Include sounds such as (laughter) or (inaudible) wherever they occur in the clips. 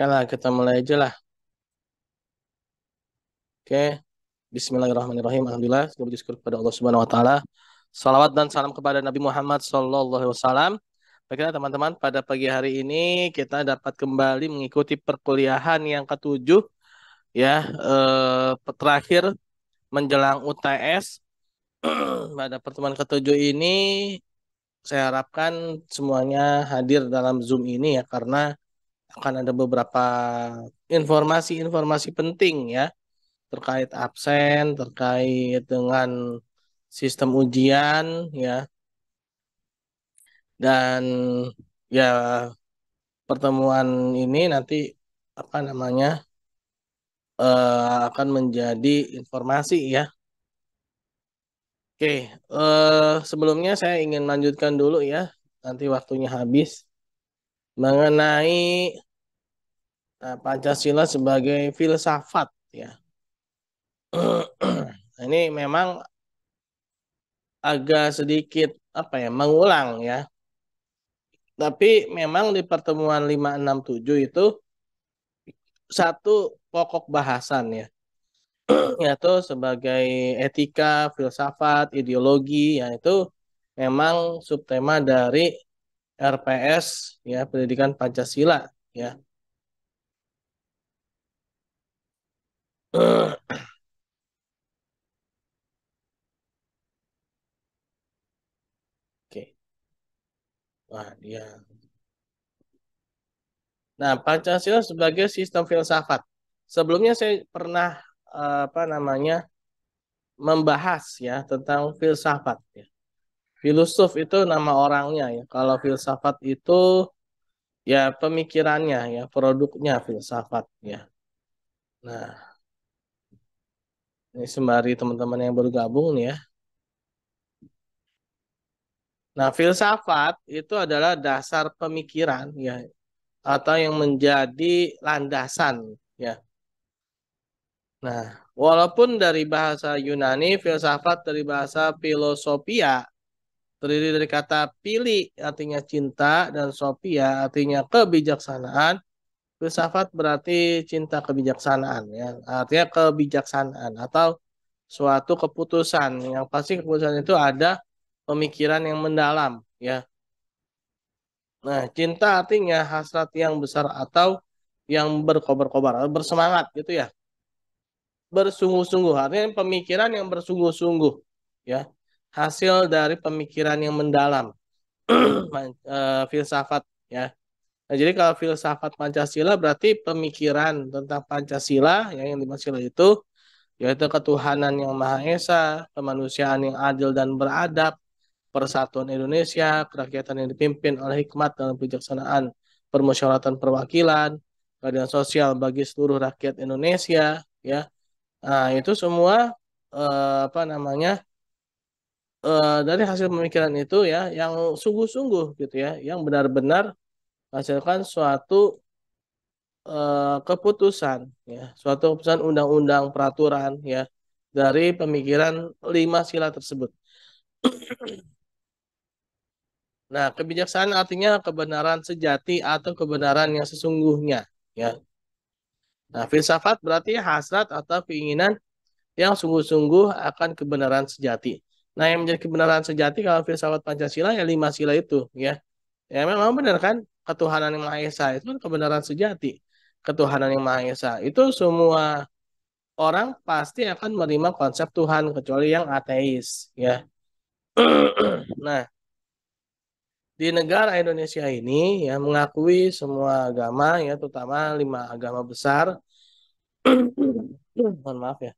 Oke ya lah, kita mulai aja lah. Oke. Bismillahirrahmanirrahim. Alhamdulillah, segala syukur kepada Allah Subhanahu wa taala. Salawat dan salam kepada Nabi Muhammad sallallahu alaihi wasallam. Baiklah teman-teman, pada pagi hari ini kita dapat kembali mengikuti perkuliahan yang ketujuh ya, eh, terakhir menjelang UTS. (clears throat) pada pertemuan ketujuh ini saya harapkan semuanya hadir dalam Zoom ini ya karena akan ada beberapa informasi-informasi penting ya terkait absen, terkait dengan sistem ujian ya. Dan ya pertemuan ini nanti apa namanya uh, akan menjadi informasi ya. Oke, uh, sebelumnya saya ingin lanjutkan dulu ya. Nanti waktunya habis mengenai uh, Pancasila sebagai filsafat ya. (clears throat) Ini memang agak sedikit apa ya mengulang ya. Tapi memang di pertemuan 567 itu satu pokok bahasan ya. (clears throat) Yaitu sebagai etika, filsafat, ideologi yaitu memang subtema dari RPS ya pendidikan Pancasila ya. (clears throat) Oke. Wah, dia. Nah, Pancasila sebagai sistem filsafat. Sebelumnya saya pernah eh, apa namanya membahas ya tentang filsafat ya. Filosof itu nama orangnya ya. Kalau filsafat itu ya pemikirannya ya, produknya filsafat ya. Nah, ini sembari teman-teman yang bergabung nih ya. Nah, filsafat itu adalah dasar pemikiran ya atau yang menjadi landasan ya. Nah, walaupun dari bahasa Yunani filsafat dari bahasa filosofia terdiri dari kata pilih artinya cinta dan Sophia artinya kebijaksanaan. Filsafat berarti cinta kebijaksanaan ya. Artinya kebijaksanaan atau suatu keputusan. Yang pasti keputusan itu ada pemikiran yang mendalam ya. Nah, cinta artinya hasrat yang besar atau yang berkobar-kobar, bersemangat gitu ya. Bersungguh-sungguh artinya pemikiran yang bersungguh-sungguh ya hasil dari pemikiran yang mendalam (clears throat) eh, filsafat ya. Nah, jadi kalau filsafat Pancasila berarti pemikiran tentang Pancasila ya, yang dimaksud itu yaitu ketuhanan yang Maha Esa, kemanusiaan yang adil dan beradab, persatuan Indonesia, kerakyatan yang dipimpin oleh hikmat dalam kebijaksanaan, permusyawaratan perwakilan, keadilan sosial bagi seluruh rakyat Indonesia ya. Nah, itu semua eh, apa namanya? Eh, dari hasil pemikiran itu ya yang sungguh-sungguh gitu ya, yang benar-benar hasilkan suatu uh, keputusan ya, suatu keputusan undang-undang peraturan ya dari pemikiran lima sila tersebut. (clears throat) Nah, kebijaksanaan artinya kebenaran sejati atau kebenaran yang sesungguhnya, ya. Nah, filsafat berarti hasrat atau keinginan yang sungguh-sungguh akan kebenaran sejati. Nah, yang menjadi kebenaran sejati kalau filsafat Pancasila ya lima sila itu, ya. Ya memang benar kan ketuhanan yang Maha Esa itu kan kebenaran sejati. Ketuhanan yang Maha Esa itu semua orang pasti akan menerima konsep Tuhan kecuali yang ateis, ya. (clears throat) nah, di negara Indonesia ini ya mengakui semua agama ya terutama lima agama besar (clears throat) mohon maaf ya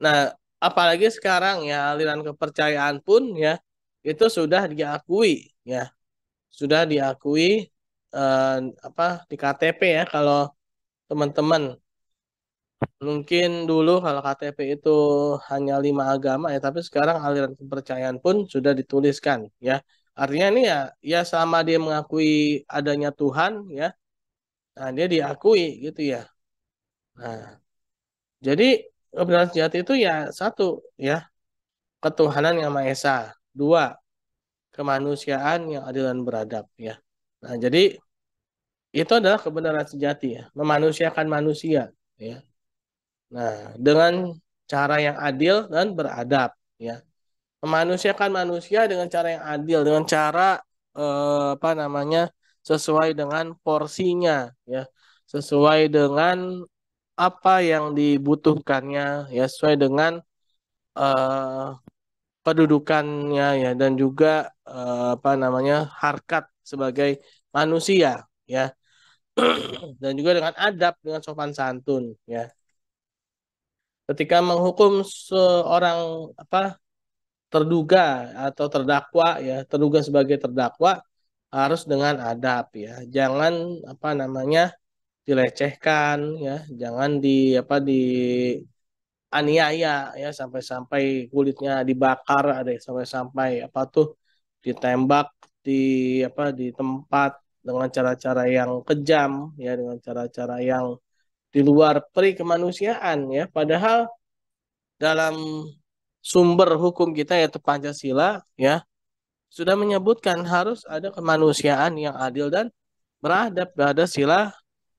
nah apalagi sekarang ya aliran kepercayaan pun ya itu sudah diakui ya sudah diakui eh, apa di KTP ya kalau teman-teman mungkin dulu kalau KTP itu hanya lima agama ya tapi sekarang aliran kepercayaan pun sudah dituliskan ya artinya ini ya ya sama dia mengakui adanya Tuhan ya nah dia diakui gitu ya nah jadi kebenaran sejati itu ya satu ya ketuhanan yang maha esa, dua kemanusiaan yang adil dan beradab ya. Nah jadi itu adalah kebenaran sejati ya, memanusiakan manusia ya. Nah dengan cara yang adil dan beradab ya memanusiakan manusia dengan cara yang adil dengan cara eh, apa namanya sesuai dengan porsinya ya sesuai dengan apa yang dibutuhkannya ya sesuai dengan uh, ya dan juga uh, apa namanya harkat sebagai manusia ya (clears throat) dan juga dengan adab dengan sopan santun ya ketika menghukum seorang apa terduga atau terdakwa ya terduga sebagai terdakwa harus dengan adab ya jangan apa namanya dilecehkan ya jangan di apa di aniaya ya sampai-sampai kulitnya dibakar ada sampai-sampai apa tuh ditembak di apa di tempat dengan cara-cara yang kejam ya dengan cara-cara yang di luar peri kemanusiaan ya padahal dalam sumber hukum kita yaitu Pancasila ya sudah menyebutkan harus ada kemanusiaan yang adil dan beradab pada sila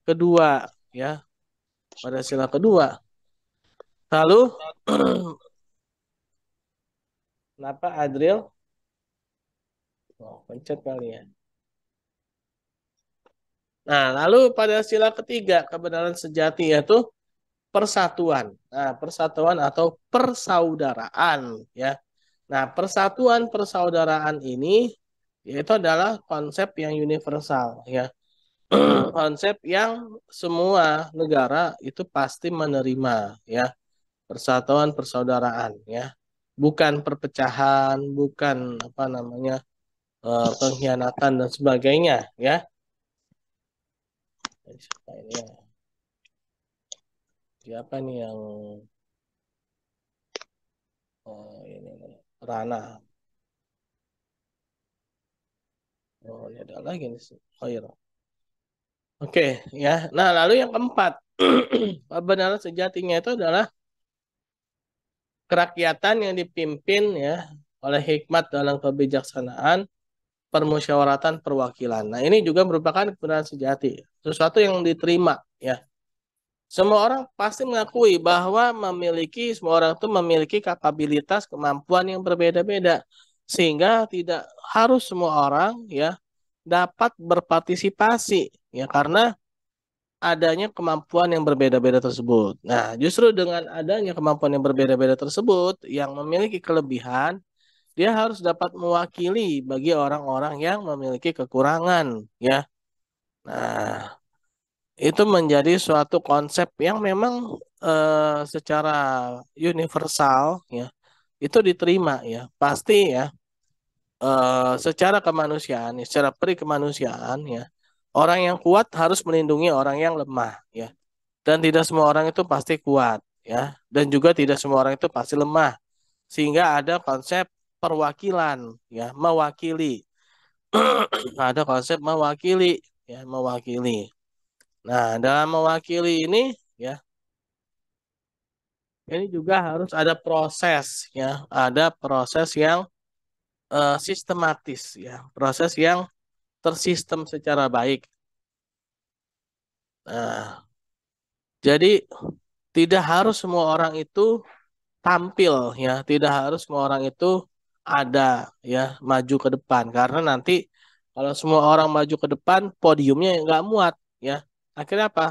kedua ya pada sila kedua lalu (clears throat) kenapa Adriel? oh pencet kali ya nah lalu pada sila ketiga kebenaran sejati yaitu persatuan nah persatuan atau persaudaraan ya nah persatuan persaudaraan ini yaitu adalah konsep yang universal ya Hmm. konsep yang semua negara itu pasti menerima ya persatuan persaudaraan ya bukan perpecahan bukan apa namanya eh, pengkhianatan dan sebagainya ya, ya? siapa nih yang oh ini Rana oh ini ada lagi nih Khairah Oke, okay, ya. Nah, lalu yang keempat, (clears throat) kebenaran sejatinya itu adalah kerakyatan yang dipimpin ya oleh hikmat dalam kebijaksanaan, permusyawaratan, perwakilan. Nah, ini juga merupakan kebenaran sejati, sesuatu yang diterima ya. Semua orang pasti mengakui bahwa memiliki semua orang itu memiliki kapabilitas, kemampuan yang berbeda-beda sehingga tidak harus semua orang ya dapat berpartisipasi ya karena adanya kemampuan yang berbeda-beda tersebut. Nah, justru dengan adanya kemampuan yang berbeda-beda tersebut yang memiliki kelebihan, dia harus dapat mewakili bagi orang-orang yang memiliki kekurangan, ya. Nah, itu menjadi suatu konsep yang memang eh, secara universal ya itu diterima ya pasti ya eh, secara kemanusiaan ya, secara perikemanusiaan, kemanusiaan ya Orang yang kuat harus melindungi orang yang lemah, ya. Dan tidak semua orang itu pasti kuat, ya. Dan juga tidak semua orang itu pasti lemah. Sehingga ada konsep perwakilan, ya, mewakili. (clears throat) ada konsep mewakili, ya, mewakili. Nah, dalam mewakili ini, ya, ini juga harus ada proses ya ada proses yang uh, sistematis ya proses yang tersistem secara baik Nah, jadi tidak harus semua orang itu tampil ya, tidak harus semua orang itu ada ya maju ke depan karena nanti kalau semua orang maju ke depan podiumnya nggak muat ya. Akhirnya apa?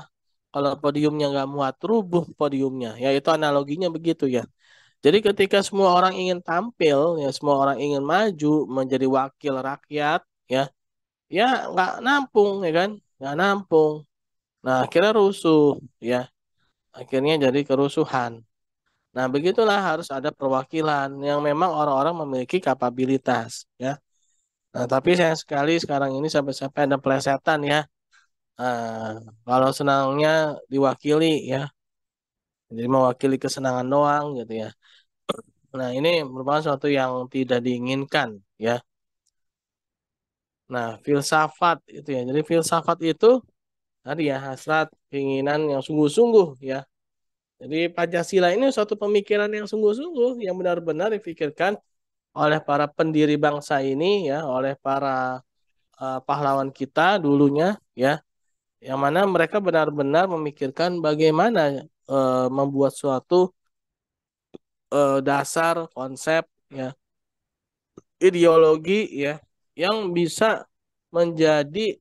Kalau podiumnya nggak muat rubuh podiumnya. Ya itu analoginya begitu ya. Jadi ketika semua orang ingin tampil, ya semua orang ingin maju menjadi wakil rakyat, ya, ya nggak nampung, ya kan? Nggak nampung. Nah, oh. akhirnya rusuh ya. Akhirnya jadi kerusuhan. Nah, begitulah harus ada perwakilan yang memang orang-orang memiliki kapabilitas ya. Nah, tapi sayang sekali sekarang ini sampai-sampai ada pelesetan ya. Nah, kalau senangnya diwakili ya. Jadi mewakili kesenangan doang gitu ya. Nah, ini merupakan sesuatu yang tidak diinginkan ya. Nah, filsafat itu ya. Jadi filsafat itu tadi ya hasrat keinginan yang sungguh-sungguh ya jadi Pancasila ini suatu pemikiran yang sungguh-sungguh yang benar-benar dipikirkan oleh para pendiri bangsa ini ya oleh para uh, pahlawan kita dulunya ya yang mana mereka benar-benar memikirkan bagaimana uh, membuat suatu uh, dasar konsep ya ideologi ya yang bisa menjadi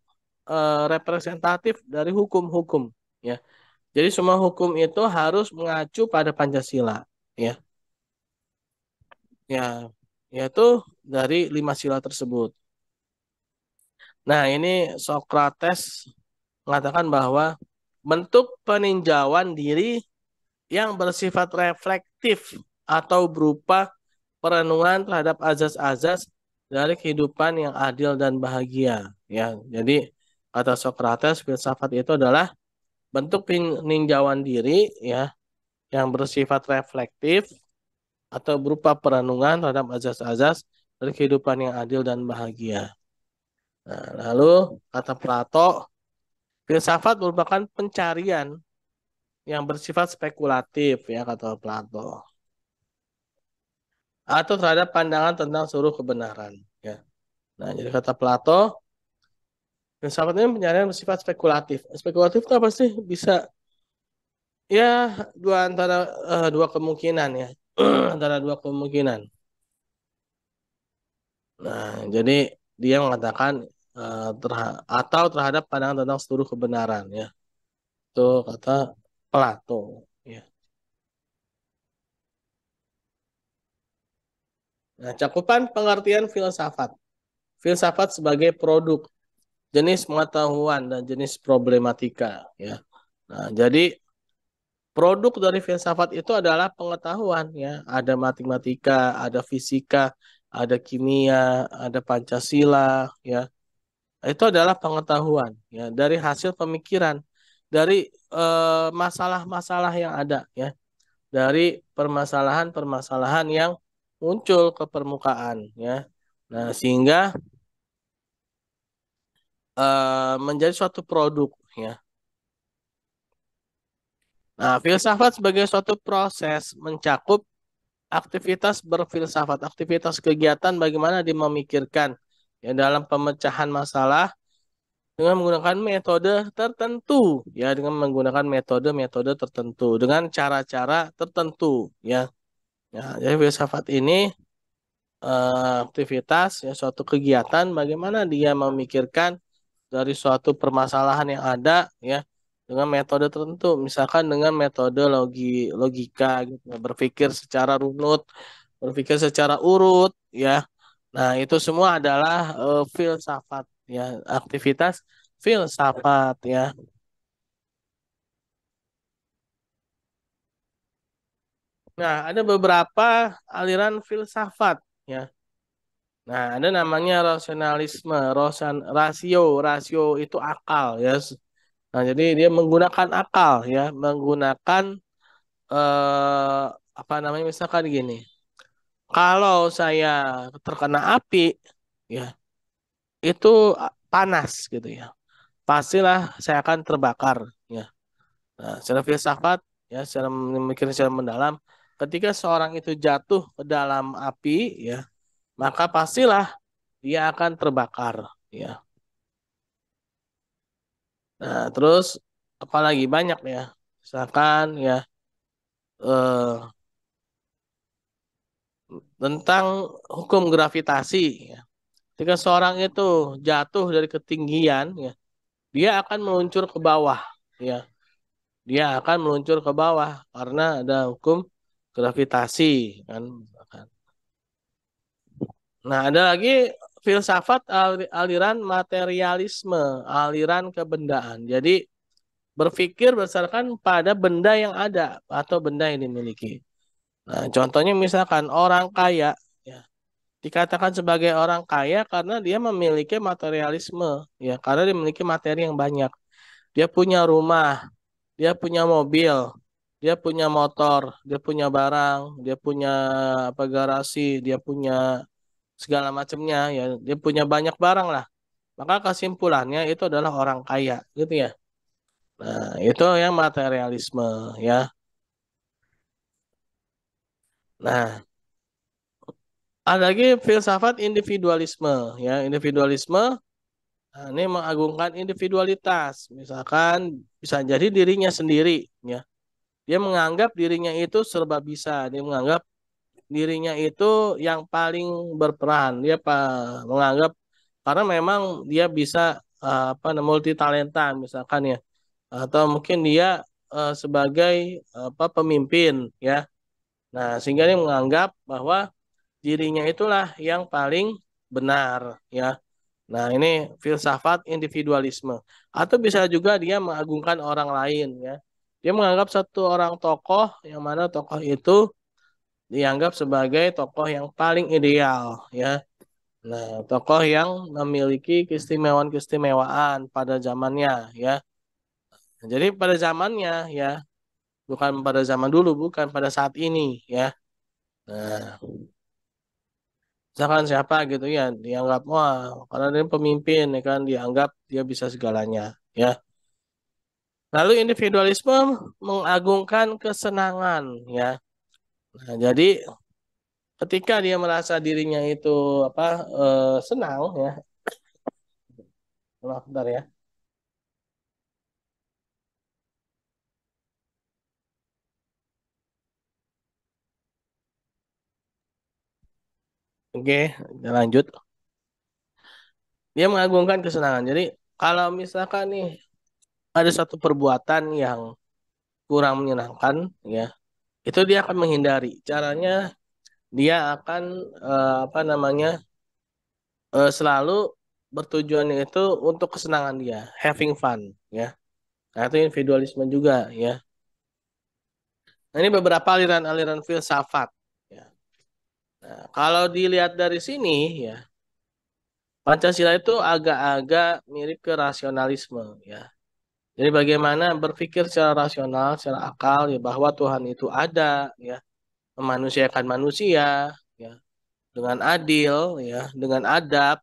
Eh, representatif dari hukum-hukum ya. Jadi semua hukum itu harus mengacu pada Pancasila ya. Ya, yaitu dari lima sila tersebut. Nah, ini Socrates mengatakan bahwa bentuk peninjauan diri yang bersifat reflektif atau berupa perenungan terhadap azas-azas dari kehidupan yang adil dan bahagia ya jadi kata Socrates filsafat itu adalah bentuk peninjauan diri ya yang bersifat reflektif atau berupa perenungan terhadap azas-azas dari kehidupan yang adil dan bahagia. Nah, lalu kata Plato, filsafat merupakan pencarian yang bersifat spekulatif ya kata Plato. Atau terhadap pandangan tentang seluruh kebenaran ya. Nah, jadi kata Plato, dan sahabatnya pencarian bersifat spekulatif. Spekulatif itu apa sih? Bisa ya dua antara uh, dua kemungkinan ya, (clears throat) antara dua kemungkinan. Nah, jadi dia mengatakan uh, terha atau terhadap pandangan tentang seluruh kebenaran ya. Itu kata Plato ya. Nah, cakupan pengertian filsafat. Filsafat sebagai produk jenis pengetahuan dan jenis problematika ya. Nah, jadi produk dari filsafat itu adalah pengetahuan ya. Ada matematika, ada fisika, ada kimia, ada Pancasila ya. Itu adalah pengetahuan ya dari hasil pemikiran dari eh, masalah-masalah eh, yang ada ya. Dari permasalahan-permasalahan yang muncul ke permukaan ya. Nah, sehingga Eh, menjadi suatu produk ya. Nah, filsafat sebagai suatu proses mencakup aktivitas berfilsafat, aktivitas kegiatan bagaimana dia memikirkan ya dalam pemecahan masalah dengan menggunakan metode tertentu ya dengan menggunakan metode-metode tertentu dengan cara-cara tertentu ya. Ya, jadi filsafat ini uh, aktivitas ya suatu kegiatan bagaimana dia memikirkan dari suatu permasalahan yang ada ya dengan metode tertentu misalkan dengan metode logi logika gitu ya. berpikir secara runut berpikir secara urut ya nah itu semua adalah uh, filsafat ya aktivitas filsafat ya Nah, ada beberapa aliran filsafat ya. Nah, ada namanya rasionalisme, rosan, rasio, rasio itu akal ya. Nah, jadi dia menggunakan akal ya, menggunakan eh, apa namanya misalkan gini. Kalau saya terkena api ya, itu panas gitu ya. Pastilah saya akan terbakar ya. Nah, secara filsafat ya, secara memikir secara mendalam, ketika seorang itu jatuh ke dalam api ya, maka pastilah dia akan terbakar ya nah terus apalagi banyak ya misalkan ya eh, tentang hukum gravitasi ya. ketika seorang itu jatuh dari ketinggian ya dia akan meluncur ke bawah ya dia akan meluncur ke bawah karena ada hukum gravitasi kan Nah, ada lagi filsafat aliran materialisme, aliran kebendaan. Jadi berpikir berdasarkan pada benda yang ada atau benda yang dimiliki. Nah, contohnya misalkan orang kaya ya. Dikatakan sebagai orang kaya karena dia memiliki materialisme ya, karena dia memiliki materi yang banyak. Dia punya rumah, dia punya mobil, dia punya motor, dia punya barang, dia punya apa garasi, dia punya segala macamnya ya dia punya banyak barang lah maka kesimpulannya itu adalah orang kaya gitu ya nah itu yang materialisme ya nah ada lagi filsafat individualisme ya individualisme nah, ini mengagungkan individualitas misalkan bisa jadi dirinya sendiri ya dia menganggap dirinya itu serba bisa dia menganggap dirinya itu yang paling berperan dia pak menganggap karena memang dia bisa eh, apa multi talenta misalkan ya atau mungkin dia eh, sebagai apa pemimpin ya nah sehingga dia menganggap bahwa dirinya itulah yang paling benar ya nah ini filsafat individualisme atau bisa juga dia mengagungkan orang lain ya dia menganggap satu orang tokoh yang mana tokoh itu dianggap sebagai tokoh yang paling ideal ya. Nah, tokoh yang memiliki keistimewaan-keistimewaan pada zamannya ya. Jadi pada zamannya ya, bukan pada zaman dulu, bukan pada saat ini ya. Nah, misalkan siapa gitu ya dianggap wah karena dia pemimpin ya kan dianggap dia bisa segalanya ya. Lalu individualisme mengagungkan kesenangan ya. Nah, jadi ketika dia merasa dirinya itu apa eh, senang ya. Maaf, bentar ya. Oke, kita lanjut. Dia mengagungkan kesenangan. Jadi kalau misalkan nih ada satu perbuatan yang kurang menyenangkan, ya itu dia akan menghindari. Caranya dia akan uh, apa namanya uh, selalu bertujuannya itu untuk kesenangan dia, having fun, ya. Nah, itu individualisme juga, ya. Nah, ini beberapa aliran-aliran filsafat. Ya. Nah, kalau dilihat dari sini, ya, Pancasila itu agak-agak mirip ke rasionalisme, ya. Jadi bagaimana berpikir secara rasional, secara akal ya bahwa Tuhan itu ada ya, memanusiakan manusia ya dengan adil ya, dengan adab,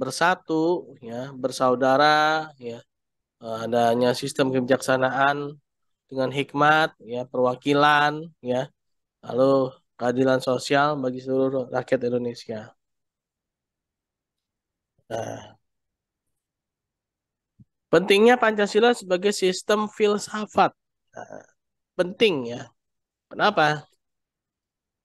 bersatu ya, bersaudara ya. Adanya sistem kebijaksanaan dengan hikmat ya, perwakilan ya. Lalu keadilan sosial bagi seluruh rakyat Indonesia. Nah, Pentingnya Pancasila sebagai sistem filsafat. penting ya. Kenapa?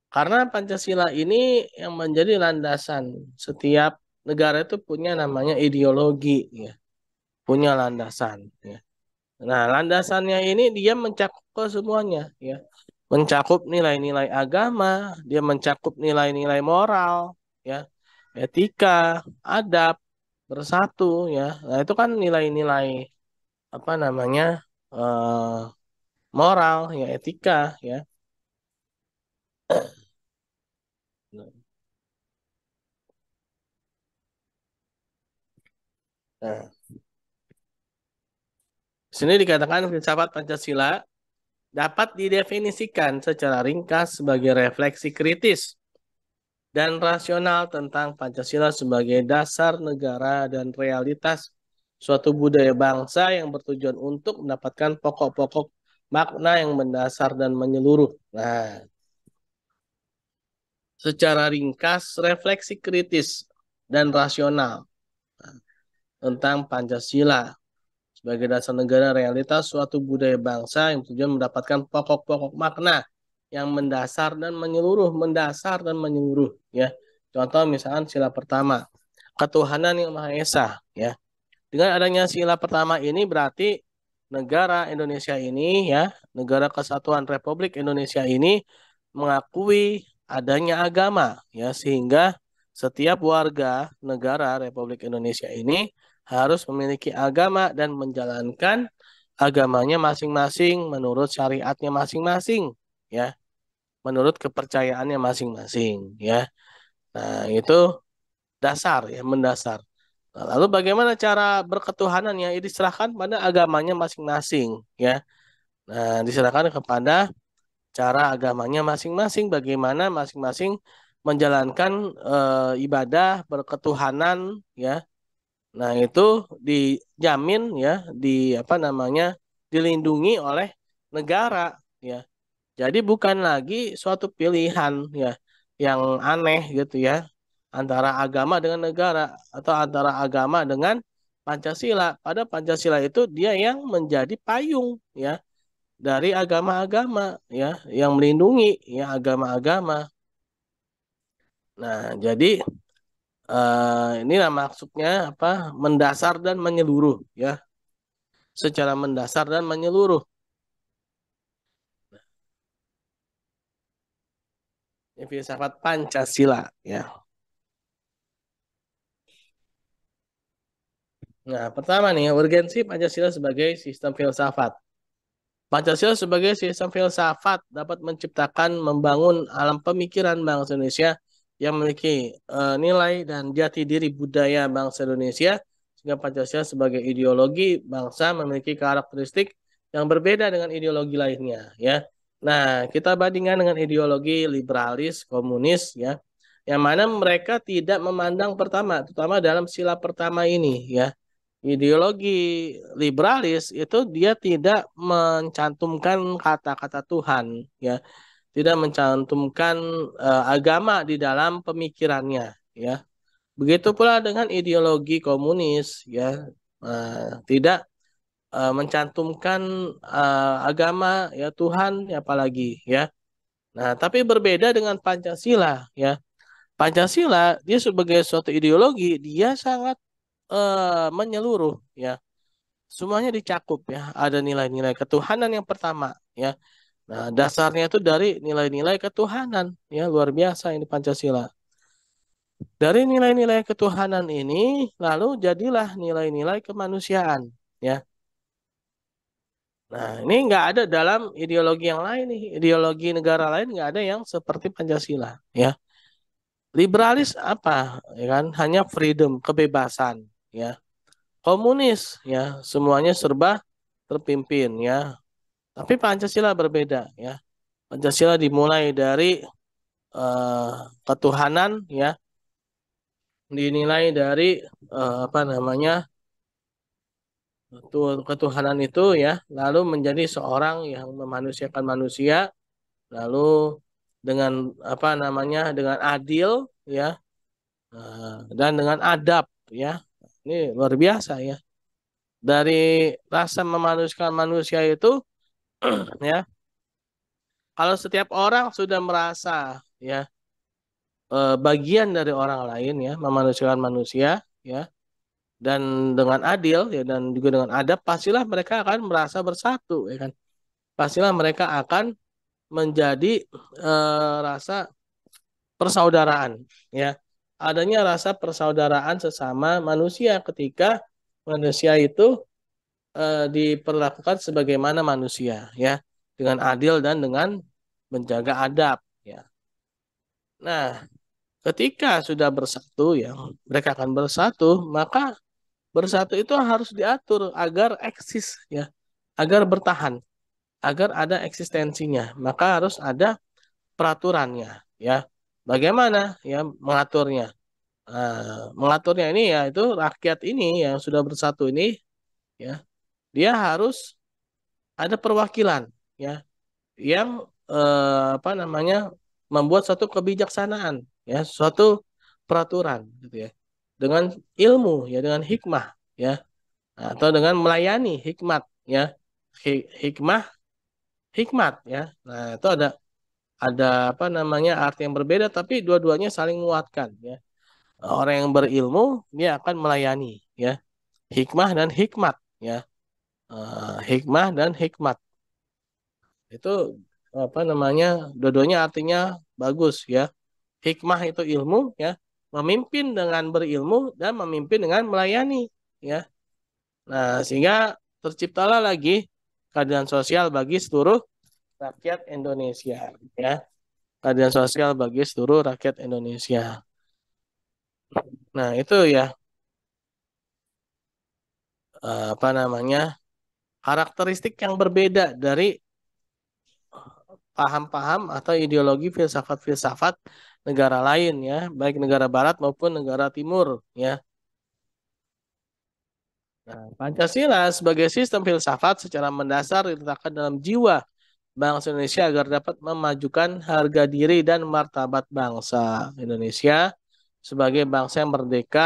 Karena Pancasila ini yang menjadi landasan setiap negara itu punya namanya ideologi ya. Punya landasan ya. Nah, landasannya ini dia mencakup ke semuanya ya. Mencakup nilai-nilai agama, dia mencakup nilai-nilai moral ya, etika, adab bersatu ya. Nah, itu kan nilai-nilai apa namanya? Uh, moral ya, etika ya. (clears throat) Nah. Sini dikatakan filsafat Pancasila dapat didefinisikan secara ringkas sebagai refleksi kritis dan rasional tentang Pancasila sebagai dasar negara dan realitas suatu budaya bangsa yang bertujuan untuk mendapatkan pokok-pokok makna yang mendasar dan menyeluruh. Nah, secara ringkas, refleksi kritis dan rasional nah, tentang Pancasila sebagai dasar negara realitas suatu budaya bangsa yang tujuan mendapatkan pokok-pokok makna yang mendasar dan menyeluruh, mendasar dan menyeluruh ya. Contoh misalkan sila pertama, ketuhanan yang Maha Esa ya. Dengan adanya sila pertama ini berarti negara Indonesia ini ya, negara kesatuan Republik Indonesia ini mengakui adanya agama ya sehingga setiap warga negara Republik Indonesia ini harus memiliki agama dan menjalankan agamanya masing-masing menurut syariatnya masing-masing ya menurut kepercayaannya masing-masing ya nah itu dasar ya mendasar lalu bagaimana cara berketuhanan ya diserahkan pada agamanya masing-masing ya nah diserahkan kepada cara agamanya masing-masing bagaimana masing-masing menjalankan e, ibadah berketuhanan ya Nah, itu dijamin ya, di apa namanya? dilindungi oleh negara ya. Jadi bukan lagi suatu pilihan ya yang aneh gitu ya antara agama dengan negara atau antara agama dengan Pancasila. Pada Pancasila itu dia yang menjadi payung ya dari agama-agama ya yang melindungi ya agama-agama. Nah, jadi uh, eh, inilah maksudnya apa? mendasar dan menyeluruh ya. Secara mendasar dan menyeluruh. yang filsafat Pancasila ya. Nah, pertama nih, urgensi Pancasila sebagai sistem filsafat. Pancasila sebagai sistem filsafat dapat menciptakan, membangun alam pemikiran bangsa Indonesia yang memiliki uh, nilai dan jati diri budaya bangsa Indonesia, sehingga Pancasila sebagai ideologi bangsa memiliki karakteristik yang berbeda dengan ideologi lainnya. Ya, Nah, kita bandingkan dengan ideologi liberalis, komunis ya, yang mana mereka tidak memandang pertama, terutama dalam sila pertama ini ya. Ideologi liberalis itu dia tidak mencantumkan kata-kata Tuhan ya. Tidak mencantumkan uh, agama di dalam pemikirannya ya. Begitu pula dengan ideologi komunis ya. Uh, tidak uh, mencantumkan uh, agama ya Tuhan ya apalagi ya. Nah, tapi berbeda dengan Pancasila ya. Pancasila dia sebagai suatu ideologi dia sangat uh, menyeluruh ya. Semuanya dicakup ya, ada nilai-nilai ketuhanan yang pertama ya. Nah, dasarnya itu dari nilai-nilai ketuhanan ya, luar biasa ini Pancasila. Dari nilai-nilai ketuhanan ini lalu jadilah nilai-nilai kemanusiaan ya Nah, ini nggak ada dalam ideologi yang lain nih, ideologi negara lain nggak ada yang seperti Pancasila, ya. Liberalis apa, ya kan? Hanya freedom, kebebasan, ya. Komunis, ya, semuanya serba terpimpin, ya. Tapi Pancasila berbeda, ya. Pancasila dimulai dari uh, ketuhanan, ya. Dinilai dari uh, apa namanya? ketuhanan itu ya, lalu menjadi seorang yang memanusiakan manusia, lalu dengan apa namanya dengan adil ya, eh, dan dengan adab ya, ini luar biasa ya. Dari rasa memanusiakan manusia itu (clears throat) ya, kalau setiap orang sudah merasa ya eh, bagian dari orang lain ya memanusiakan manusia ya dan dengan adil ya dan juga dengan adab pastilah mereka akan merasa bersatu ya kan pastilah mereka akan menjadi e, rasa persaudaraan ya adanya rasa persaudaraan sesama manusia ketika manusia itu e, diperlakukan sebagaimana manusia ya dengan adil dan dengan menjaga adab ya nah ketika sudah bersatu ya mereka akan bersatu maka bersatu itu harus diatur agar eksis ya, agar bertahan, agar ada eksistensinya. Maka harus ada peraturannya ya. Bagaimana ya mengaturnya? Uh, eh, mengaturnya ini ya itu rakyat ini yang sudah bersatu ini ya dia harus ada perwakilan ya yang uh, apa namanya membuat suatu kebijaksanaan ya suatu peraturan gitu ya dengan ilmu ya dengan hikmah ya atau dengan melayani hikmat ya hikmah hikmat ya nah itu ada ada apa namanya arti yang berbeda tapi dua-duanya saling menguatkan ya orang yang berilmu dia akan melayani ya hikmah dan hikmat ya eh, hikmah dan hikmat itu apa namanya dua-duanya artinya bagus ya hikmah itu ilmu ya memimpin dengan berilmu dan memimpin dengan melayani ya nah sehingga terciptalah lagi keadilan sosial bagi seluruh rakyat Indonesia ya keadilan sosial bagi seluruh rakyat Indonesia nah itu ya eh, apa namanya karakteristik yang berbeda dari paham-paham atau ideologi filsafat-filsafat negara lain ya, baik negara barat maupun negara timur ya. Nah, Pancasila sebagai sistem filsafat secara mendasar diletakkan dalam jiwa bangsa Indonesia agar dapat memajukan harga diri dan martabat bangsa Indonesia sebagai bangsa yang merdeka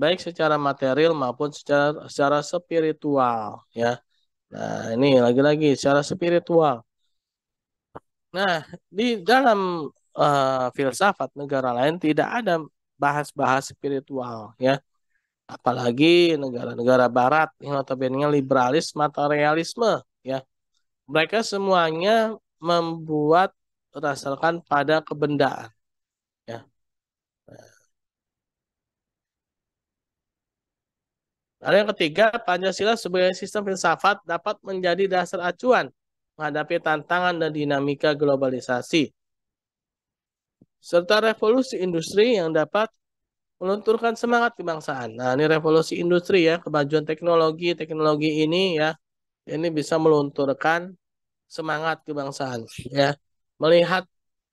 baik secara material maupun secara secara spiritual ya. Nah, ini lagi-lagi secara spiritual. Nah, di dalam uh, filsafat negara lain tidak ada bahas-bahas spiritual ya apalagi negara-negara barat yang notabene liberalis materialisme ya mereka semuanya membuat berdasarkan pada kebendaan ya Lalu nah, yang ketiga, Pancasila sebagai sistem filsafat dapat menjadi dasar acuan menghadapi tantangan dan dinamika globalisasi serta revolusi industri yang dapat melunturkan semangat kebangsaan. Nah, ini revolusi industri ya, kemajuan teknologi, teknologi ini ya, ini bisa melunturkan semangat kebangsaan ya. Melihat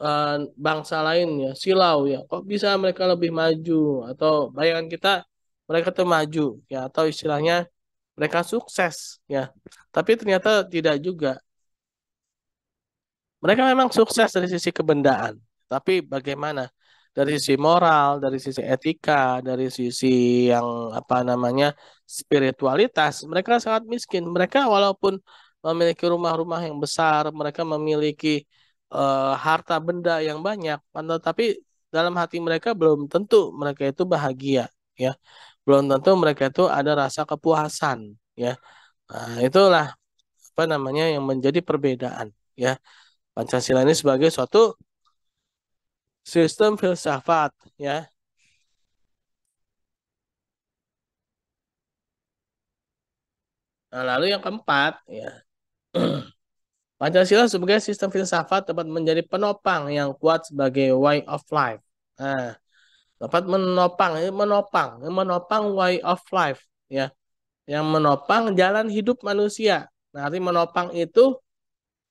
uh, bangsa lain ya, silau ya, kok bisa mereka lebih maju atau bayangan kita mereka tuh maju ya atau istilahnya mereka sukses ya. Tapi ternyata tidak juga. Mereka memang sukses dari sisi kebendaan, tapi bagaimana dari sisi moral, dari sisi etika, dari sisi yang apa namanya spiritualitas, mereka sangat miskin. Mereka walaupun memiliki rumah-rumah yang besar, mereka memiliki uh, harta benda yang banyak, kan, Tapi dalam hati mereka belum tentu mereka itu bahagia, ya. Belum tentu mereka itu ada rasa kepuasan, ya. Nah, itulah apa namanya yang menjadi perbedaan, ya. Pancasila ini sebagai suatu sistem filsafat ya Nah, lalu yang keempat, ya. (clears throat) Pancasila sebagai sistem filsafat dapat menjadi penopang yang kuat sebagai way of life. Nah, dapat menopang, eh, menopang, eh, menopang way of life, ya. Yang menopang jalan hidup manusia. Nah, arti menopang itu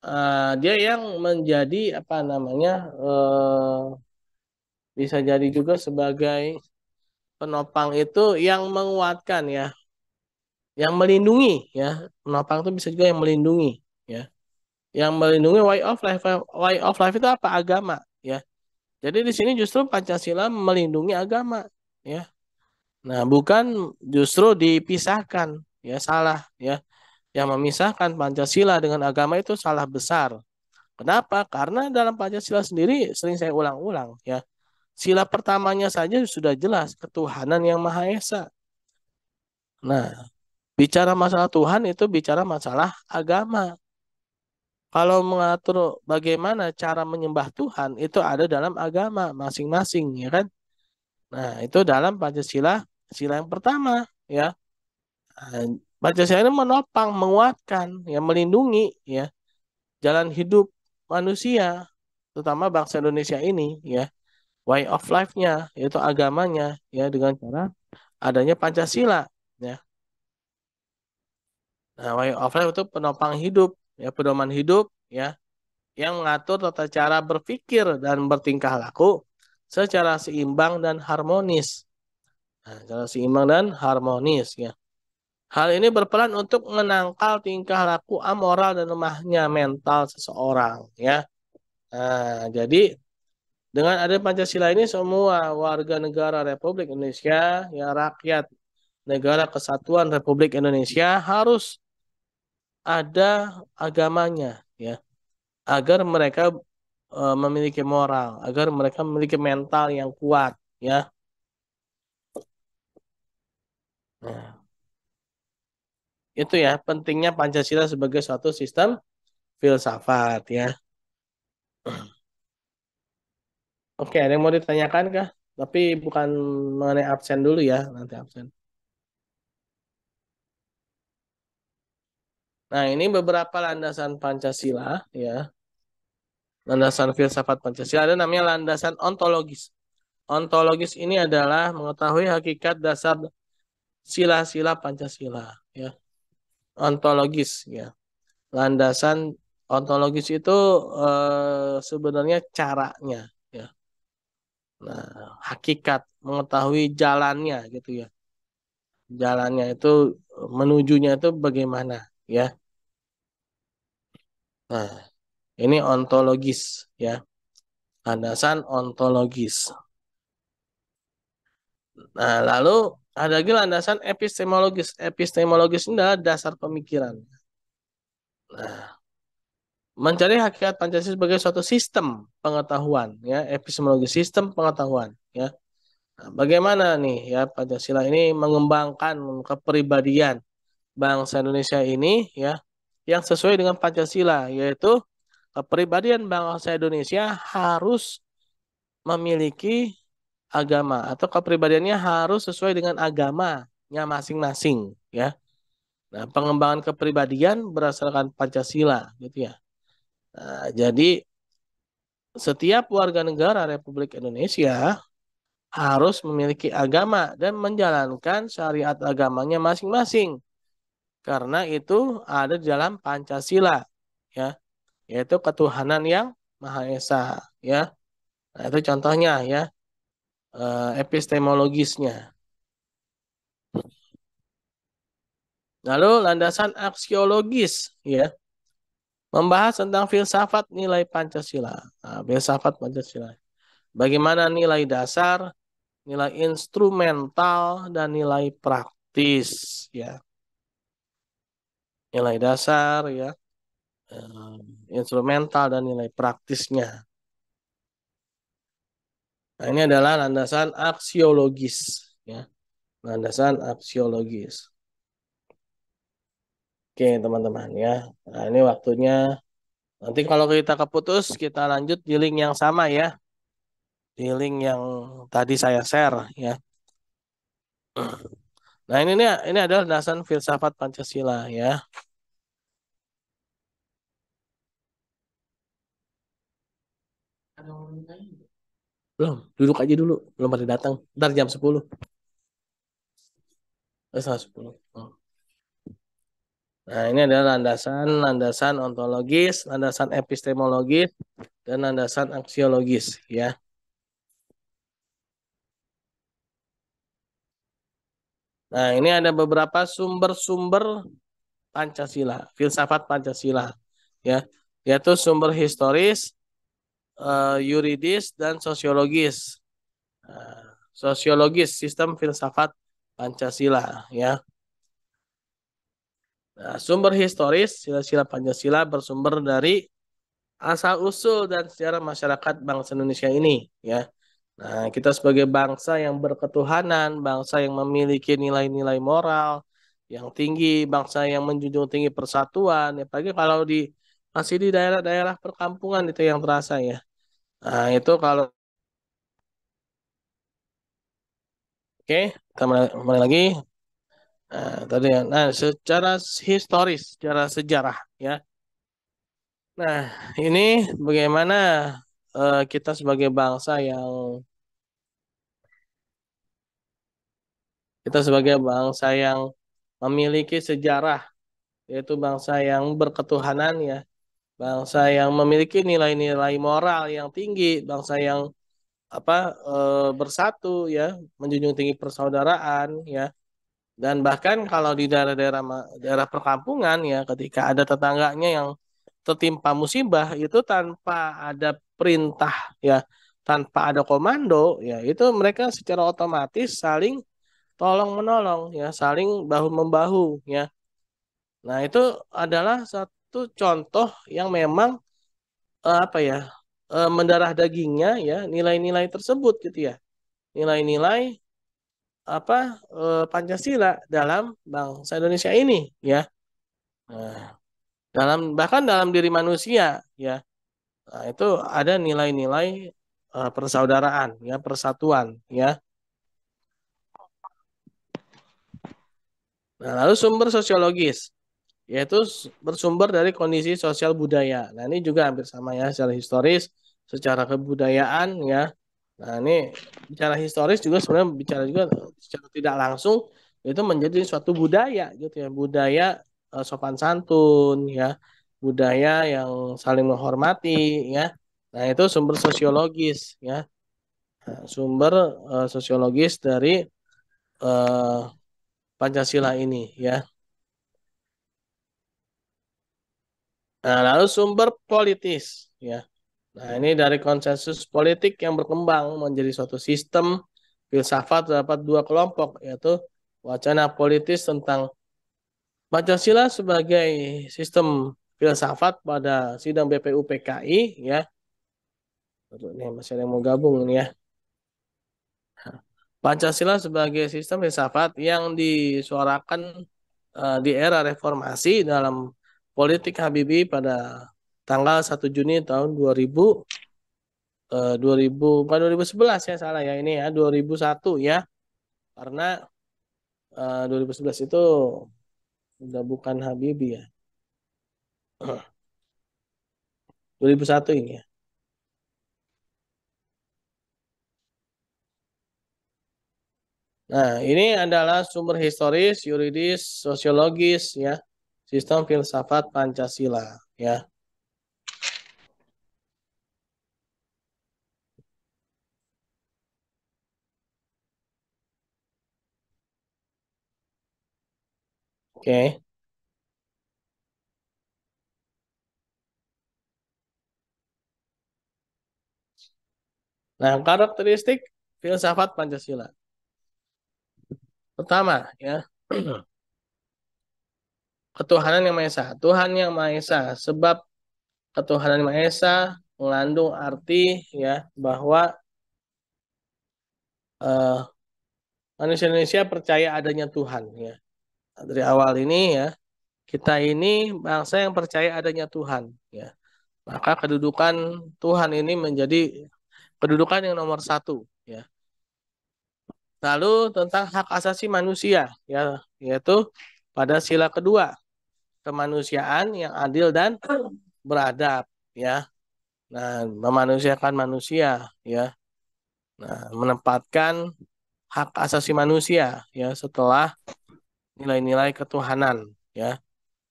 uh, dia yang menjadi apa namanya? Uh, bisa jadi juga sebagai penopang itu yang menguatkan ya yang melindungi ya penopang itu bisa juga yang melindungi ya yang melindungi way of life way of life itu apa agama ya jadi di sini justru pancasila melindungi agama ya nah bukan justru dipisahkan ya salah ya yang memisahkan pancasila dengan agama itu salah besar Kenapa? Karena dalam Pancasila sendiri sering saya ulang-ulang ya. Sila pertamanya saja sudah jelas ketuhanan yang Maha Esa. Nah, bicara masalah Tuhan itu bicara masalah agama. Kalau mengatur bagaimana cara menyembah Tuhan itu ada dalam agama masing-masing, ya kan? Nah, itu dalam Pancasila sila yang pertama, ya. Nah, Pancasila ini menopang, menguatkan, ya melindungi, ya jalan hidup manusia, terutama bangsa Indonesia ini, ya way of life-nya yaitu agamanya ya dengan cara adanya Pancasila ya. Nah, way of life itu penopang hidup ya pedoman hidup ya yang mengatur tata cara berpikir dan bertingkah laku secara seimbang dan harmonis. Nah, secara seimbang dan harmonis ya. Hal ini berperan untuk menangkal tingkah laku amoral dan lemahnya mental seseorang ya. Nah, jadi dengan ada Pancasila ini semua warga negara Republik Indonesia, ya rakyat negara kesatuan Republik Indonesia harus ada agamanya ya. Agar mereka e, memiliki moral, agar mereka memiliki mental yang kuat ya. Nah. Itu ya pentingnya Pancasila sebagai suatu sistem filsafat ya. Oke, ada yang mau ditanyakan kah? Tapi bukan mengenai absen dulu ya, nanti absen. Nah, ini beberapa landasan Pancasila ya. Landasan filsafat Pancasila ada namanya landasan ontologis. Ontologis ini adalah mengetahui hakikat dasar sila-sila Pancasila ya. Ontologis ya. Landasan ontologis itu e, sebenarnya caranya Nah, hakikat mengetahui jalannya gitu ya. Jalannya itu menujunya itu bagaimana ya. Nah, ini ontologis ya. Landasan ontologis. Nah, lalu ada lagi landasan epistemologis. Epistemologis ini adalah dasar pemikiran. Nah, mencari hakikat Pancasila sebagai suatu sistem pengetahuan ya epistemologi sistem pengetahuan ya nah, bagaimana nih ya Pancasila ini mengembangkan kepribadian bangsa Indonesia ini ya yang sesuai dengan Pancasila yaitu kepribadian bangsa Indonesia harus memiliki agama atau kepribadiannya harus sesuai dengan agamanya masing-masing ya. Nah, pengembangan kepribadian berdasarkan Pancasila gitu ya. Nah, jadi setiap warga negara Republik Indonesia harus memiliki agama dan menjalankan syariat agamanya masing-masing. Karena itu ada di dalam Pancasila, ya, yaitu ketuhanan yang Maha Esa, ya. Nah, itu contohnya ya eh, epistemologisnya. Lalu landasan aksiologis, ya membahas tentang filsafat nilai Pancasila. Nah, filsafat Pancasila. Bagaimana nilai dasar, nilai instrumental dan nilai praktis ya. Nilai dasar ya. Eh, instrumental dan nilai praktisnya. Nah, ini adalah landasan aksiologis ya. Landasan aksiologis. Oke teman-teman ya. Nah ini waktunya. Nanti kalau kita keputus kita lanjut di link yang sama ya. Di link yang tadi saya share ya. Nah ini ini, ini adalah dasar filsafat Pancasila ya. Belum, duduk aja dulu. Belum ada datang. Ntar jam 10. Eh, 10. Nah, ini adalah landasan, landasan ontologis, landasan epistemologis, dan landasan aksiologis, ya. Nah, ini ada beberapa sumber-sumber Pancasila, filsafat Pancasila, ya, yaitu sumber historis, uh, yuridis, dan sosiologis. Uh, sosiologis, sistem filsafat Pancasila, ya. Nah, sumber historis sila-sila Pancasila bersumber dari asal usul dan sejarah masyarakat bangsa Indonesia ini ya. Nah, kita sebagai bangsa yang berketuhanan, bangsa yang memiliki nilai-nilai moral yang tinggi, bangsa yang menjunjung tinggi persatuan, Ya, apalagi kalau di masih di daerah-daerah perkampungan itu yang terasa ya. Nah, itu kalau Oke, kita mulai lagi. Nah, tadi ya. nah secara historis, secara sejarah ya. Nah, ini bagaimana uh, kita sebagai bangsa yang kita sebagai bangsa yang memiliki sejarah yaitu bangsa yang berketuhanan ya. Bangsa yang memiliki nilai-nilai moral yang tinggi, bangsa yang apa e, bersatu ya, menjunjung tinggi persaudaraan ya dan bahkan kalau di daerah-daerah daerah perkampungan ya ketika ada tetangganya yang tertimpa musibah itu tanpa ada perintah ya, tanpa ada komando ya itu mereka secara otomatis saling tolong menolong ya, saling bahu membahu ya. Nah, itu adalah satu contoh yang memang eh, apa ya? Eh, mendarah dagingnya ya nilai-nilai tersebut gitu ya nilai-nilai apa e, Pancasila dalam bangsa Indonesia ini ya nah, dalam bahkan dalam diri manusia ya nah, itu ada nilai-nilai e, persaudaraan ya persatuan ya nah lalu sumber sosiologis yaitu bersumber dari kondisi sosial budaya nah ini juga hampir sama ya secara historis secara kebudayaan ya Nah, ini bicara historis juga sebenarnya bicara juga secara tidak langsung itu menjadi suatu budaya gitu ya, budaya eh, sopan santun ya, budaya yang saling menghormati ya. Nah, itu sumber sosiologis ya. Nah, sumber uh, sosiologis dari uh, Pancasila ini ya. Nah, lalu sumber politis ya. Nah, ini dari konsensus politik yang berkembang menjadi suatu sistem filsafat terdapat dua kelompok, yaitu wacana politis tentang Pancasila sebagai sistem filsafat pada sidang BPUPKI ya untuk Ini masih ada yang mau gabung ini ya. Pancasila sebagai sistem filsafat yang disuarakan uh, di era reformasi dalam politik Habibie pada tanggal 1 Juni tahun 2000 uh, 2000 bukan 2011 ya salah ya ini ya 2001 ya karena uh, eh, 2011 itu udah bukan Habibi ya 2001 (clears throat) ini ya Nah, ini adalah sumber historis, yuridis, sosiologis, ya, sistem filsafat Pancasila, ya. Oke. Nah, karakteristik filsafat Pancasila. Pertama, ya. (clears throat) Ketuhanan yang Maha Esa. Tuhan yang Maha Esa sebab ketuhanan yang Maha Esa mengandung arti ya bahwa uh, manusia Indonesia percaya adanya Tuhan ya dari awal ini ya kita ini bangsa yang percaya adanya Tuhan ya maka kedudukan Tuhan ini menjadi kedudukan yang nomor satu ya lalu tentang hak asasi manusia ya yaitu pada sila kedua kemanusiaan yang adil dan beradab ya nah memanusiakan manusia ya nah menempatkan hak asasi manusia ya setelah nilai-nilai ketuhanan ya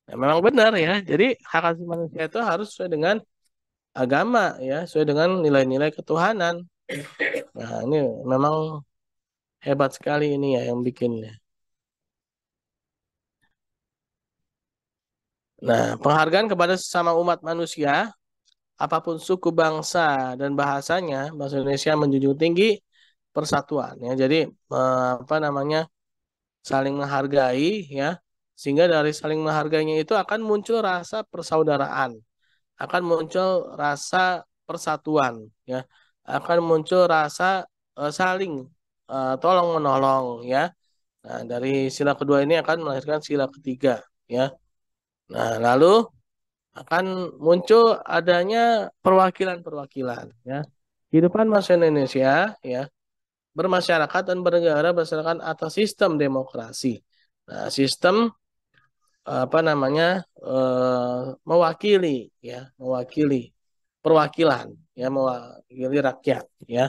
ya memang benar ya jadi hak asasi manusia itu harus sesuai dengan agama ya sesuai dengan nilai-nilai ketuhanan nah ini memang hebat sekali ini ya yang bikinnya nah penghargaan kepada sesama umat manusia apapun suku bangsa dan bahasanya bahasa Indonesia menjunjung tinggi persatuan ya jadi eh, apa namanya saling menghargai ya sehingga dari saling menghargainya itu akan muncul rasa persaudaraan akan muncul rasa persatuan ya akan muncul rasa uh, saling uh, e, tolong menolong ya nah dari sila kedua ini akan melahirkan sila ketiga ya nah lalu akan muncul adanya perwakilan-perwakilan ya kehidupan masyarakat Indonesia ya bermasyarakat dan bernegara berdasarkan atas sistem demokrasi. Nah, sistem apa namanya e, mewakili ya mewakili perwakilan ya mewakili rakyat ya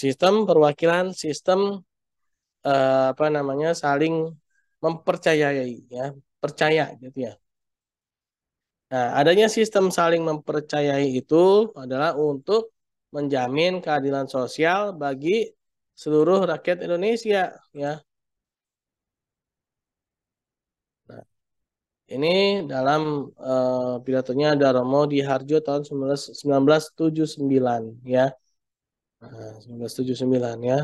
sistem perwakilan sistem e, apa namanya saling mempercayai ya percaya gitu ya nah adanya sistem saling mempercayai itu adalah untuk menjamin keadilan sosial bagi seluruh rakyat Indonesia ya. Nah, ini dalam uh, pidatonya Romo di Harjo tahun 19, 1979 ya. Nah, 1979 ya.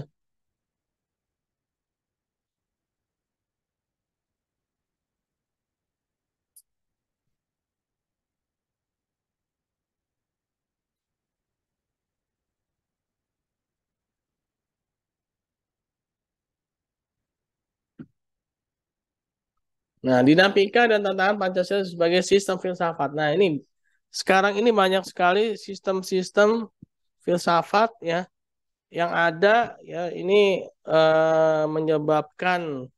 Nah, dinamika dan tantangan Pancasila sebagai sistem filsafat. Nah, ini sekarang ini banyak sekali sistem-sistem filsafat ya yang ada ya ini uh, menyebabkan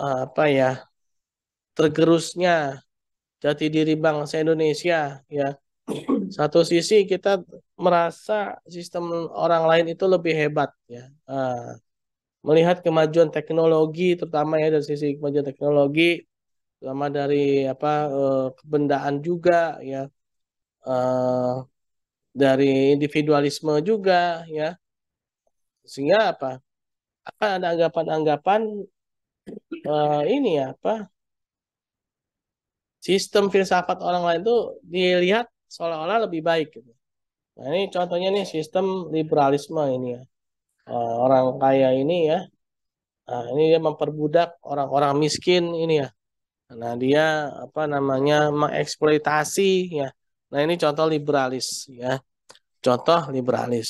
uh, apa ya tergerusnya jati diri bangsa Indonesia ya. Satu sisi kita merasa sistem orang lain itu lebih hebat ya. Uh, melihat kemajuan teknologi terutama ya dari sisi kemajuan teknologi terutama dari apa eh, kebendaan juga ya eh, dari individualisme juga ya sehingga apa apa ada anggapan-anggapan eh, ini ya, apa sistem filsafat orang lain itu dilihat seolah-olah lebih baik gitu. Nah ini contohnya nih sistem liberalisme ini ya. Eh, orang kaya ini ya nah, ini dia memperbudak orang-orang miskin ini ya nah dia apa namanya mengeksploitasi ya nah ini contoh liberalis ya contoh liberalis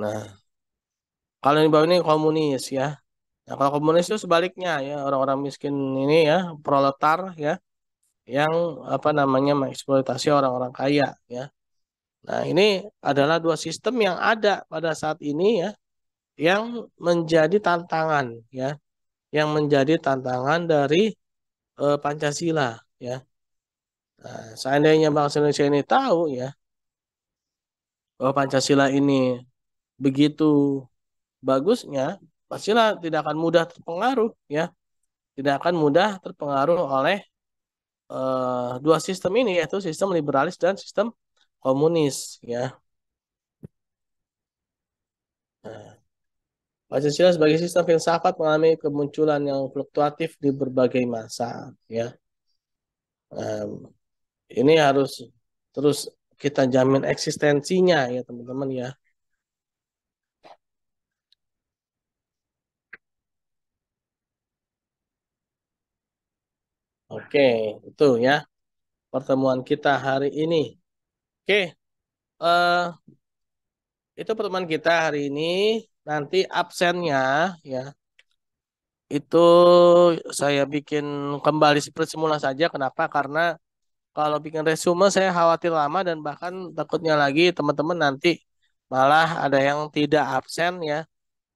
nah kalau di bawah ini komunis ya nah, kalau komunis itu sebaliknya ya orang-orang miskin ini ya proletar ya yang apa namanya mengeksploitasi orang-orang kaya ya Nah, ini adalah dua sistem yang ada pada saat ini ya yang menjadi tantangan ya, yang menjadi tantangan dari e, Pancasila ya. Nah, seandainya bangsa Indonesia ini tahu ya bahwa Pancasila ini begitu bagusnya, pancasila tidak akan mudah terpengaruh ya. Tidak akan mudah terpengaruh oleh eh, dua sistem ini yaitu sistem liberalis dan sistem komunis ya. Nah, Pancasila sebagai sistem filsafat mengalami kemunculan yang fluktuatif di berbagai masa ya. ini harus terus kita jamin eksistensinya ya teman-teman ya. Oke, itu ya pertemuan kita hari ini. Oke, uh, itu pertemuan kita hari ini. Nanti absennya ya itu saya bikin kembali seperti semula saja. Kenapa? Karena kalau bikin resume saya khawatir lama dan bahkan takutnya lagi teman-teman nanti malah ada yang tidak absen ya.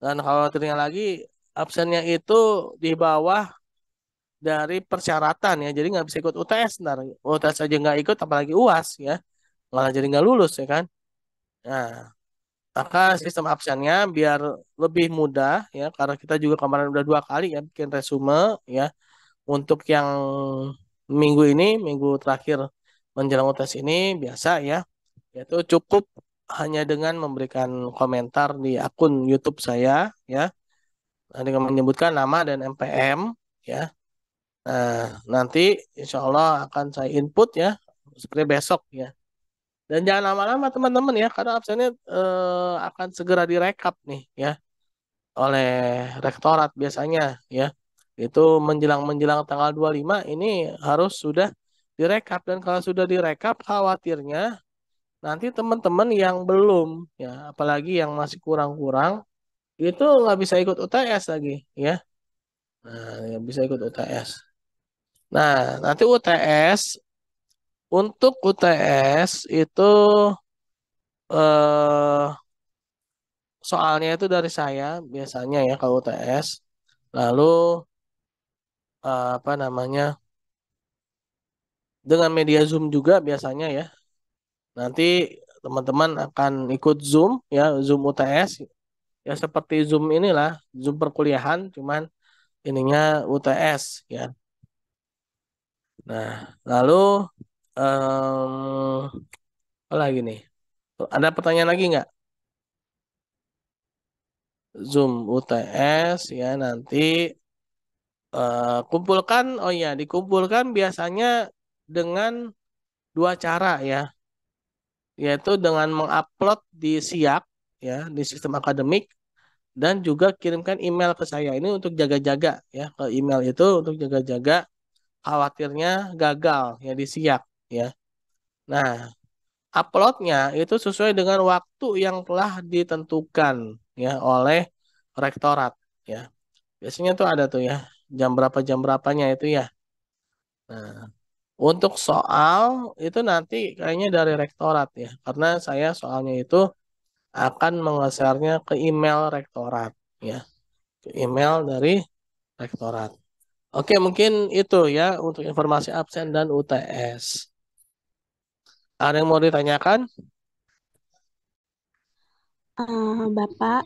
Dan khawatirnya lagi absennya itu di bawah dari persyaratan ya. Jadi nggak bisa ikut UTS ntar. UTS aja nggak ikut apalagi UAS ya malah jadi nggak lulus ya kan nah maka sistem absennya biar lebih mudah ya karena kita juga kemarin udah dua kali ya bikin resume ya untuk yang minggu ini minggu terakhir menjelang tes ini biasa ya yaitu cukup hanya dengan memberikan komentar di akun YouTube saya ya dengan menyebutkan nama dan MPM ya nah nanti insya Allah akan saya input ya seperti besok ya dan jangan lama-lama teman-teman ya, karena absennya eh, akan segera direkap nih ya oleh rektorat biasanya ya. Itu menjelang-menjelang tanggal 25 ini harus sudah direkap dan kalau sudah direkap khawatirnya nanti teman-teman yang belum ya, apalagi yang masih kurang-kurang itu nggak bisa ikut UTS lagi ya. Nah, bisa ikut UTS. Nah, nanti UTS untuk UTS itu eh, soalnya itu dari saya biasanya ya kalau UTS. Lalu eh, apa namanya? Dengan media Zoom juga biasanya ya. Nanti teman-teman akan ikut Zoom ya, Zoom UTS. Ya seperti Zoom inilah, Zoom perkuliahan cuman ininya UTS ya. Nah, lalu Eee, apa lagi nih? Ada pertanyaan lagi nggak? Zoom UTS ya nanti, uh, kumpulkan oh ya dikumpulkan biasanya dengan dua cara ya, yaitu dengan mengupload di SIAK ya, di sistem akademik, dan juga kirimkan email ke saya. Ini untuk jaga-jaga ya, ke email itu untuk jaga-jaga, khawatirnya gagal ya di SIAK ya. Nah, uploadnya itu sesuai dengan waktu yang telah ditentukan ya oleh rektorat ya. Biasanya tuh ada tuh ya jam berapa jam berapanya itu ya. Nah, untuk soal itu nanti kayaknya dari rektorat ya, karena saya soalnya itu akan mengesernya ke email rektorat ya, ke email dari rektorat. Oke, mungkin itu ya untuk informasi absen dan UTS. Ada yang mau ditanyakan? Uh, Bapak,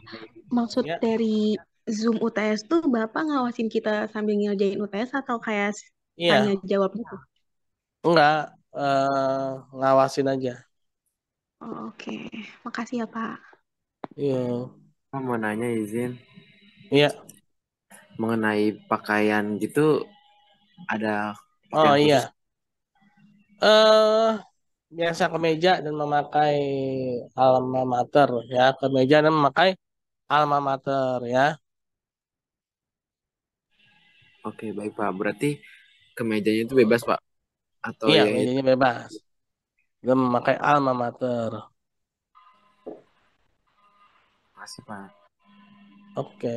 maksud ya. dari Zoom UTS tuh Bapak ngawasin kita sambil ngerjain UTS atau kayak ya. tanya jawab gitu? Enggak, uh, ngawasin aja. Oh, Oke, okay. makasih ya Pak. Iya. Yeah. mau nanya izin. Iya. Mengenai pakaian gitu ada. oh iya. Eh, biasa ke meja dan memakai alma mater ya ke meja dan memakai alma mater ya oke baik pak berarti ke mejanya itu bebas pak atau iya ya, ya mejanya bebas dan memakai alma mater kasih pak oke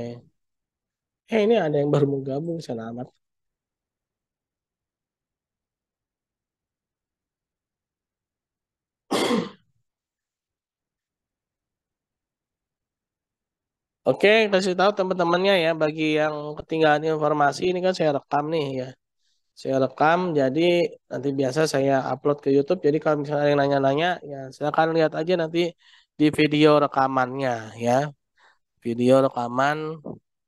eh ini ada yang baru menggabung. selamat Oke, kasih tahu teman-temannya ya bagi yang ketinggalan informasi ini kan saya rekam nih ya. Saya rekam jadi nanti biasa saya upload ke YouTube. Jadi kalau misalnya ada yang nanya-nanya ya silakan lihat aja nanti di video rekamannya ya. Video rekaman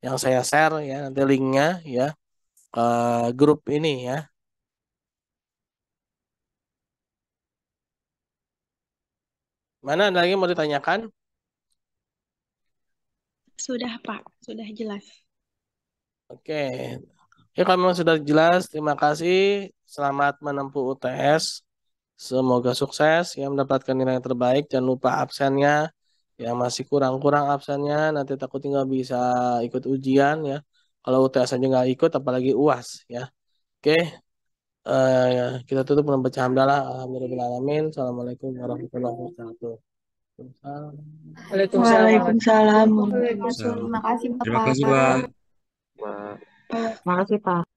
yang saya share ya nanti linknya ya ke grup ini ya. Mana ada lagi mau ditanyakan? Sudah Pak, sudah jelas. Oke. Ya kalau memang sudah jelas, terima kasih. Selamat menempuh UTS. Semoga sukses yang mendapatkan nilai yang terbaik. Jangan lupa absennya. Yang masih kurang-kurang absennya, nanti takut nggak bisa ikut ujian ya. Kalau UTS aja nggak ikut, apalagi UAS ya. Oke. Uh, kita tutup dengan baca hamdalah. Amin Assalamualaikum warahmatullahi wabarakatuh. Waalaikumsalam. Waalaikumsalam. Waalaikumsalam. Terima kasih, Pak. Terima kasih, Pak. Terima kasih, Pak.